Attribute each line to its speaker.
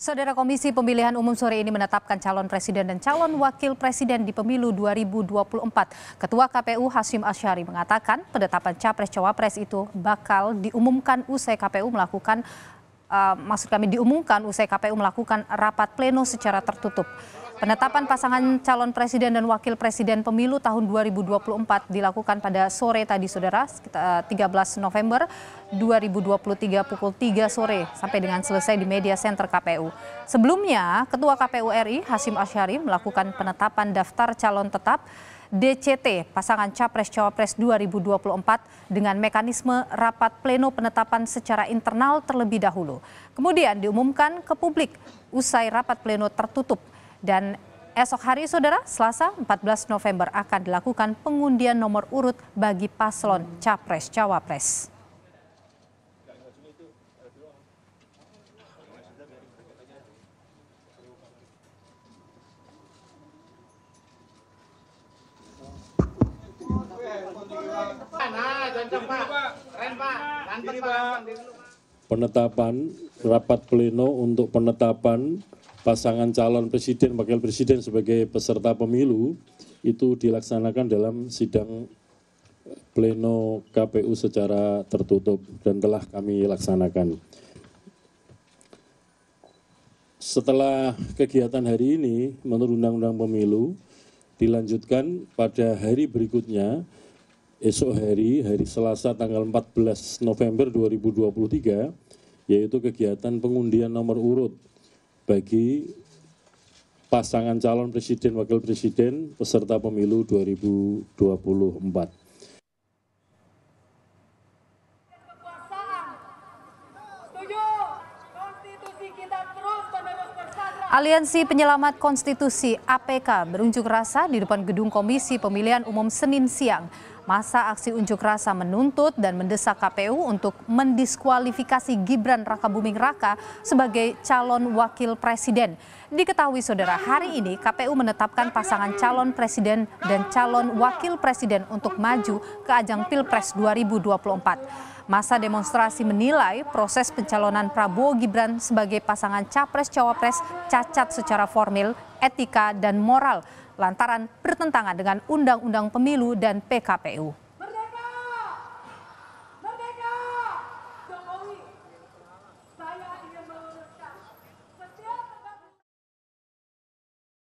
Speaker 1: Saudara Komisi Pemilihan Umum sore ini menetapkan calon presiden dan calon wakil presiden di pemilu 2024. Ketua KPU Hasim Asyari mengatakan penetapan capres-cawapres itu bakal diumumkan usai KPU melakukan, uh, maksud kami diumumkan usai KPU melakukan rapat pleno secara tertutup. Penetapan pasangan calon presiden dan wakil presiden pemilu tahun 2024 dilakukan pada sore tadi Saudara, 13 eh, November 2023 pukul 3 sore sampai dengan selesai di media center KPU. Sebelumnya, Ketua KPU RI Hasim Asyari melakukan penetapan daftar calon tetap DCT pasangan Capres-Cawapres 2024 dengan mekanisme rapat pleno penetapan secara internal terlebih dahulu. Kemudian diumumkan ke publik usai rapat pleno tertutup dan esok hari saudara Selasa 14 November akan dilakukan pengundian nomor urut bagi paslon Capres-Cawapres.
Speaker 2: Penetapan rapat pleno untuk penetapan pasangan calon presiden, wakil presiden sebagai peserta pemilu itu dilaksanakan dalam sidang eh, pleno KPU secara tertutup dan telah kami laksanakan. Setelah kegiatan hari ini menurut Undang-Undang Pemilu dilanjutkan pada hari berikutnya esok hari hari Selasa tanggal 14 November 2023 yaitu kegiatan pengundian nomor urut bagi pasangan calon presiden wakil presiden peserta pemilu 2024.
Speaker 1: Aliansi Penyelamat Konstitusi APK berunjuk rasa di depan gedung Komisi Pemilihan Umum Senin siang. Masa aksi unjuk rasa menuntut dan mendesak KPU untuk mendiskualifikasi Gibran Raka Buming Raka sebagai calon wakil presiden. Diketahui saudara, hari ini KPU menetapkan pasangan calon presiden dan calon wakil presiden untuk maju ke ajang Pilpres 2024. Masa demonstrasi menilai proses pencalonan Prabowo Gibran sebagai pasangan capres-cawapres cacat secara formil, etika, dan moral lantaran bertentangan dengan Undang-Undang Pemilu dan PKPU.